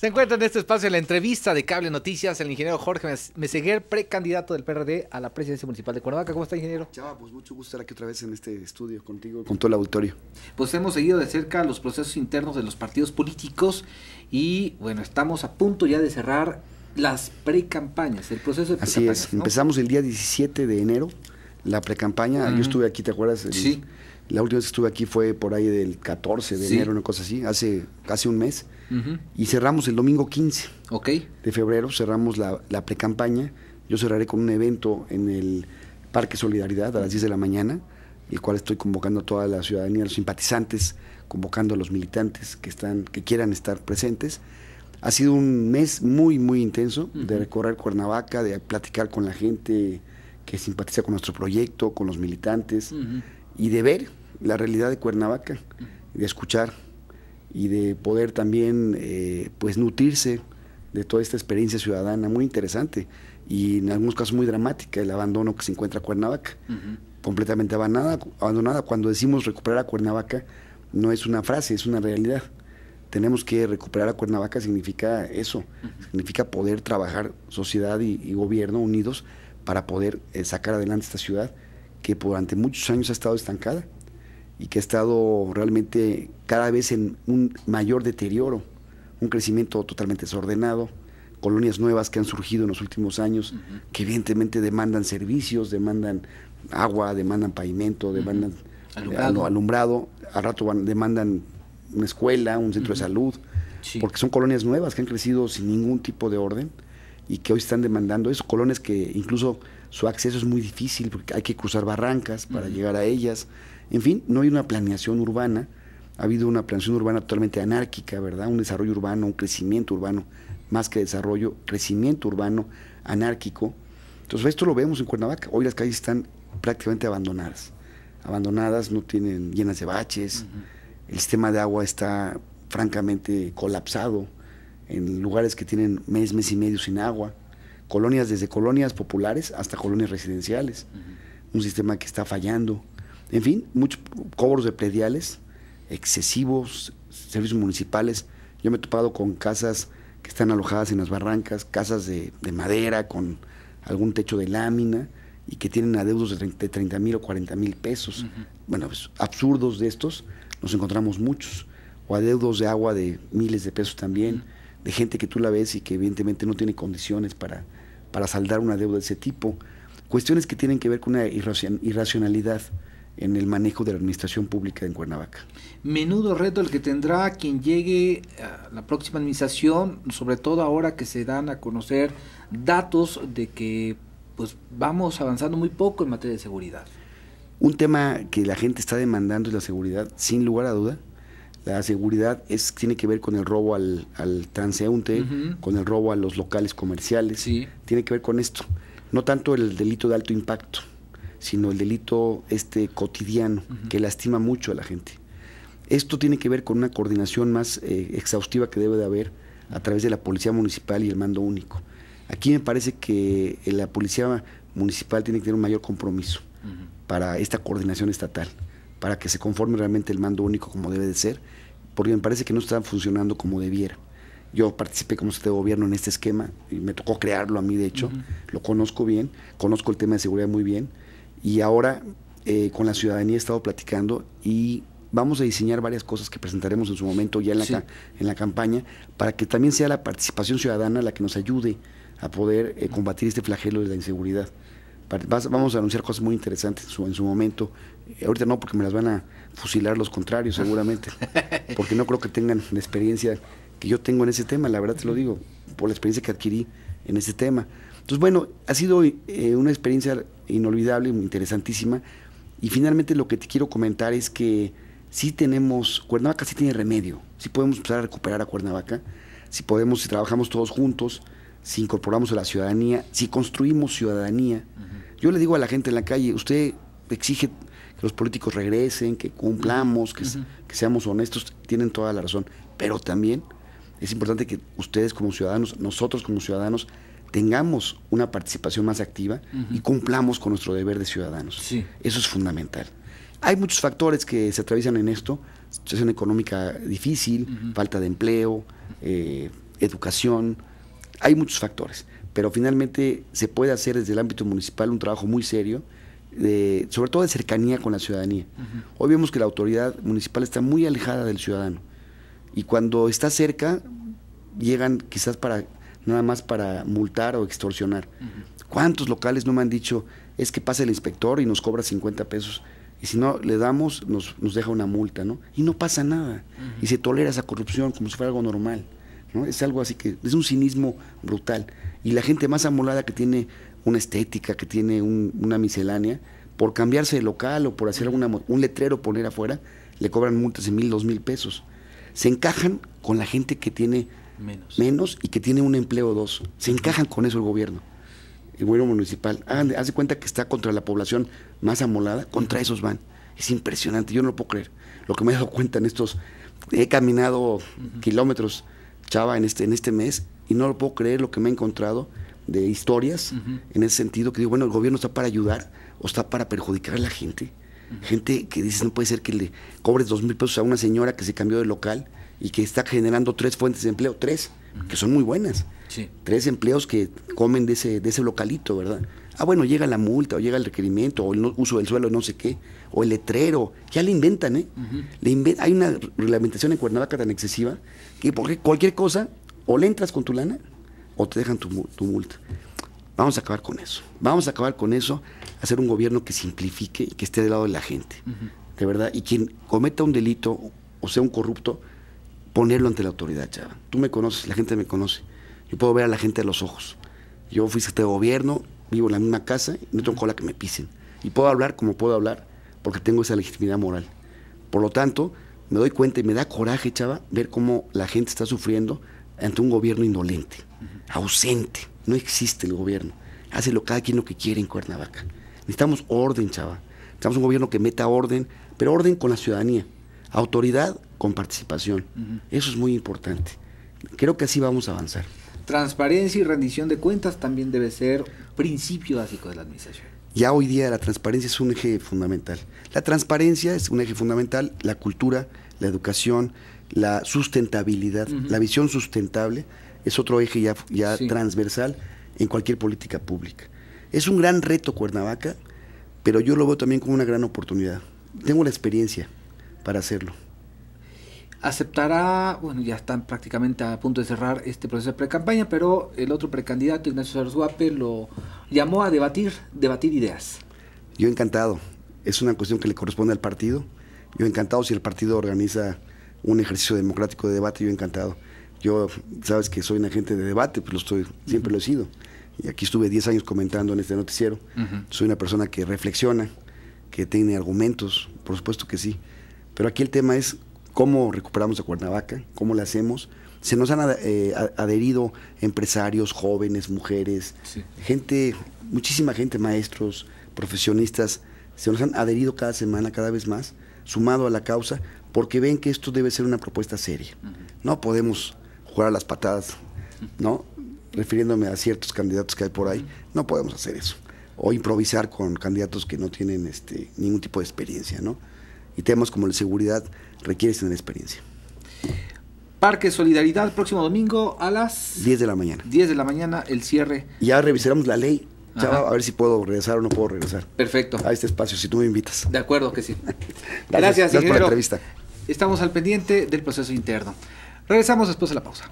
Se encuentra en este espacio la entrevista de Cable Noticias el ingeniero Jorge Meseguer, precandidato del PRD a la presidencia municipal de Cuernavaca. ¿Cómo está, ingeniero? Chava, pues mucho gusto estar aquí otra vez en este estudio contigo, con todo el auditorio. Pues hemos seguido de cerca los procesos internos de los partidos políticos y, bueno, estamos a punto ya de cerrar las precampañas, el proceso de precampañas. Así es, empezamos el día 17 de enero la precampaña. Yo estuve aquí, ¿te acuerdas? sí. La última vez que estuve aquí fue por ahí del 14 de enero, una cosa así, hace casi un mes y cerramos el domingo 15 de febrero, cerramos la, pre-campaña. Yo cerraré con un evento en el Parque Solidaridad a las 10 de la mañana, el cual estoy convocando a toda la ciudadanía, a los simpatizantes, convocando a los militantes que, están, que quieran estar presentes. Ha sido un mes muy, muy intenso de recorrer Cuernavaca, de platicar con la gente que simpatiza con nuestro proyecto, con los militantes, y de ver la realidad de Cuernavaca, de escuchar y de poder también eh, pues nutrirse de toda esta experiencia ciudadana muy interesante y en algunos casos muy dramática, el abandono que se encuentra Cuernavaca, completamente abandonada, abandonada. Cuando decimos recuperar a Cuernavaca, no es una frase, es una realidad. Tenemos que recuperar a Cuernavaca, significa eso, significa poder trabajar sociedad y, gobierno unidos para poder eh, sacar adelante esta ciudad que durante muchos años ha estado estancada y que ha estado realmente cada vez en un mayor deterioro, un crecimiento totalmente desordenado, colonias nuevas que han surgido en los últimos años, que evidentemente demandan servicios, demandan agua, demandan pavimento, demandan alumbrado. Eh, a al rato demandan una escuela, un centro de salud, porque son colonias nuevas que han crecido sin ningún tipo de orden y que hoy están demandando eso. colones que incluso su acceso es muy difícil porque hay que cruzar barrancas para llegar a ellas. En fin, no hay una planeación urbana. Ha habido una planeación urbana totalmente anárquica, ¿verdad? Un desarrollo urbano, un crecimiento urbano, más que desarrollo, crecimiento urbano anárquico. Entonces, esto lo vemos en Cuernavaca. Hoy las calles están prácticamente abandonadas. Abandonadas, no tienen llenas de baches. El sistema de agua está francamente colapsado en lugares que tienen mes, mes y medio sin agua, colonias desde colonias populares hasta colonias residenciales, un sistema que está fallando, en fin, muchos cobros de prediales excesivos, servicios municipales, yo me he topado con casas que están alojadas en las barrancas, casas de, madera con algún techo de lámina y que tienen adeudos de 30 mil o 40 mil pesos. Bueno, pues, absurdos de estos nos encontramos muchos. O adeudos de agua de miles de pesos también de gente que tú la ves y que evidentemente no tiene condiciones para, para saldar una deuda de ese tipo. Cuestiones que tienen que ver con una irracionalidad en el manejo de la administración pública en Cuernavaca. Menudo reto el que tendrá quien llegue a la próxima administración, sobre todo ahora que se dan a conocer datos de que pues vamos avanzando muy poco en materia de seguridad. Un tema que la gente está demandando es la seguridad, sin lugar a duda. La seguridad es, tiene que ver con el robo al, transeúnte, con el robo a los locales comerciales. Tiene que ver con esto. No tanto el delito de alto impacto, sino el delito este cotidiano, que lastima mucho a la gente. Esto tiene que ver con una coordinación más eh, exhaustiva que debe de haber a través de la Policía Municipal y el Mando Único. Aquí me parece que eh, la Policía Municipal tiene que tener un mayor compromiso para esta coordinación estatal para que se conforme realmente el mando único como debe de ser, porque me parece que no está funcionando como debiera. Yo participé como secretario de gobierno en este esquema y me tocó crearlo a mí, de hecho, lo conozco bien, conozco el tema de seguridad muy bien y ahora eh, con la ciudadanía he estado platicando y vamos a diseñar varias cosas que presentaremos en su momento ya en la, en la campaña para que también sea la participación ciudadana la que nos ayude a poder eh, combatir este flagelo de la inseguridad vamos a anunciar cosas muy interesantes en su, momento. Eh, ahorita no, porque me las van a fusilar los contrarios seguramente, porque no creo que tengan la experiencia que yo tengo en ese tema, la verdad te lo digo, por la experiencia que adquirí en ese tema. Entonces, bueno, ha sido eh, una experiencia inolvidable, interesantísima, y finalmente lo que te quiero comentar es que sí tenemos, Cuernavaca sí tiene remedio, sí podemos empezar a recuperar a Cuernavaca, si podemos, si trabajamos todos juntos, si incorporamos a la ciudadanía, si construimos ciudadanía. Yo le digo a la gente en la calle, usted exige que los políticos regresen, que cumplamos, que, seamos honestos, tienen toda la razón, pero también es importante que ustedes como ciudadanos, nosotros como ciudadanos, tengamos una participación más activa y cumplamos con nuestro deber de ciudadanos. Eso es fundamental. Hay muchos factores que se atraviesan en esto, situación económica difícil, falta de empleo, eh, educación, hay muchos factores pero finalmente se puede hacer desde el ámbito municipal un trabajo muy serio, sobre todo de cercanía con la ciudadanía. Hoy vemos que la autoridad municipal está muy alejada del ciudadano y cuando está cerca llegan quizás para nada más para multar o extorsionar. ¿Cuántos locales no me han dicho es que pasa el inspector y nos cobra 50 pesos? Y si no le damos, nos, deja una multa, ¿no? Y no pasa nada. Y se tolera esa corrupción como si fuera algo normal. Es algo así que es un cinismo brutal. Y la gente más amolada que tiene una estética, que tiene una miscelánea, por cambiarse de local o por hacer alguna, un letrero poner afuera, le cobran multas de mil, dos mil pesos. Se encajan con la gente que tiene menos, y que tiene un empleo dos. Se encajan con eso el gobierno, el gobierno municipal. Ah, hace cuenta que está contra la población más amolada, contra esos van. Es impresionante, yo no lo puedo creer. Lo que me he dado cuenta en estos, he caminado kilómetros Chava en este, en este mes y no lo puedo creer lo que me he encontrado de historias en ese sentido que digo, bueno, el gobierno está para ayudar o está para perjudicar a la gente. Gente que dices, no puede ser que le cobres dos mil pesos a una señora que se cambió de local y que está generando tres fuentes de empleo, tres, que son muy buenas. Tres empleos que comen de ese, de ese localito, ¿verdad? Ah, bueno, llega la multa, o llega el requerimiento, o el uso del suelo, no sé qué, o el letrero. Ya le inventan, ¿eh? hay una reglamentación en Cuernavaca tan excesiva que porque cualquier cosa, o le entras con tu lana, o te dejan tu, multa. Vamos a acabar con eso. Vamos a acabar con eso, hacer un gobierno que simplifique y que esté del lado de la gente. De verdad. Y quien cometa un delito o sea un corrupto, ponerlo ante la autoridad, chava. Tú me conoces, la gente me conoce. Yo puedo ver a la gente a los ojos. Yo fui secretario de gobierno, vivo en la misma casa y no tengo cola que me pisen. Y puedo hablar como puedo hablar porque tengo esa legitimidad moral. Por lo tanto, me doy cuenta y me da coraje, chava, ver cómo la gente está sufriendo ante un gobierno indolente, ausente. No existe el gobierno. Hace lo cada quien lo que quiere en Cuernavaca. Necesitamos orden, chava. Necesitamos un gobierno que meta orden, pero orden con la ciudadanía. Autoridad con participación. Eso es muy importante. Creo que así vamos a avanzar transparencia y rendición de cuentas también debe ser principio básico de la administración. Ya hoy día la transparencia es un eje fundamental. La transparencia es un eje fundamental, la cultura, la educación, la sustentabilidad, la visión sustentable es otro eje ya, transversal en cualquier política pública. Es un gran reto Cuernavaca, pero yo lo veo también como una gran oportunidad. Tengo la experiencia para hacerlo aceptará, bueno, ya están prácticamente a punto de cerrar este proceso de precampaña, pero el otro precandidato, Ignacio Guape lo llamó a debatir, debatir ideas. Yo encantado, es una cuestión que le corresponde al partido. Yo encantado si el partido organiza un ejercicio democrático de debate, yo encantado. Yo, sabes que soy un agente de debate, pues lo estoy, siempre lo he sido. Y aquí estuve 10 años comentando en este noticiero. Soy una persona que reflexiona, que tiene argumentos, por supuesto que sí. Pero aquí el tema es cómo recuperamos a Cuernavaca, cómo lo hacemos. Se nos han eh, adherido empresarios, jóvenes, mujeres, gente, muchísima gente, maestros, profesionistas, se nos han adherido cada semana, cada vez más, sumado a la causa, porque ven que esto debe ser una propuesta seria. No podemos jugar a las patadas, ¿no? Refiriéndome a ciertos candidatos que hay por ahí, no podemos hacer eso. O improvisar con candidatos que no tienen este, ningún tipo de experiencia, ¿no? y temas como la seguridad requiere tener experiencia. Parque Solidaridad, próximo domingo a las 10 de la mañana. 10 de la mañana, el cierre. Ya revisaremos la ley. a ver si puedo regresar o no puedo regresar. Perfecto. A este espacio, si tú me invitas. De acuerdo que sí. gracias, Gracias por la entrevista. Estamos al pendiente del proceso interno. Regresamos después de la pausa.